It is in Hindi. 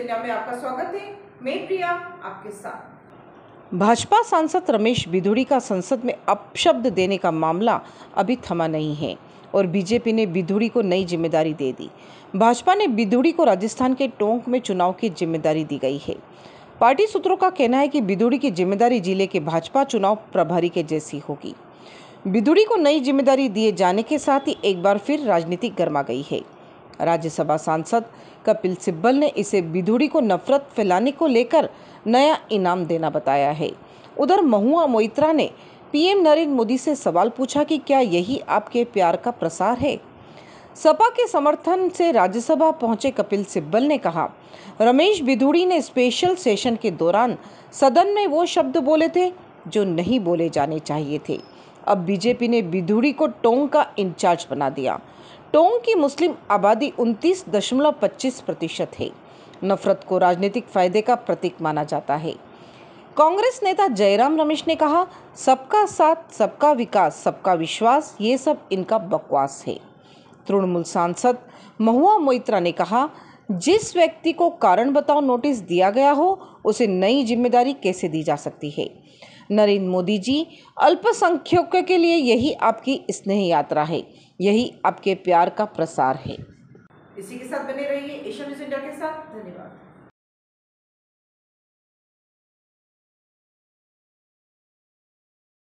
इंडिया में आपका स्वागत है मैं प्रिया आपके साथ भाजपा सांसद रमेश बिधुड़ी का संसद में अपशब्द देने का मामला अभी थमा नहीं है और बीजेपी ने बिधुड़ी को नई जिम्मेदारी दे दी भाजपा ने बिधुड़ी को राजस्थान के टोंक में चुनाव की जिम्मेदारी दी गई है पार्टी सूत्रों का कहना है कि बिधुड़ी की जिम्मेदारी जिले के भाजपा चुनाव प्रभारी के जैसी होगी बिधुड़ी को नई जिम्मेदारी दिए जाने के साथ ही एक बार फिर राजनीति गर्मा गई है राज्यसभा सांसद कपिल सिब्बल ने इसे बिधुड़ी को नफरत फैलाने को लेकर नया इनाम देना बताया है उधर महुआ मोइत्रा ने पीएम नरेंद्र मोदी से सवाल पूछा कि क्या यही आपके प्यार का प्रसार है सपा के समर्थन से राज्यसभा पहुंचे कपिल सिब्बल ने कहा रमेश बिधुड़ी ने स्पेशल सेशन के दौरान सदन में वो शब्द बोले थे जो नहीं बोले जाने चाहिए थे अब बीजेपी ने बिधुड़ी को टोंग का इंचार्ज बना दिया टोंग की मुस्लिम आबादी उनतीस दशमलव पच्चीस प्रतिशत है नफरत को राजनीतिक फायदे का प्रतीक माना जाता है कांग्रेस नेता जयराम रमेश ने कहा सबका साथ सबका विकास सबका विश्वास ये सब इनका बकवास है तृणमूल सांसद महुआ मोइत्रा ने कहा जिस व्यक्ति को कारण बताओ नोटिस दिया गया हो उसे नई जिम्मेदारी कैसे दी जा सकती है नरेंद्र मोदी जी अल्पसंख्यकों के लिए यही आपकी स्नेह यात्रा है यही आपके प्यार का प्रसार है इसी के साथ बने रहिए एशिया न्यूज इंडिया के साथ धन्यवाद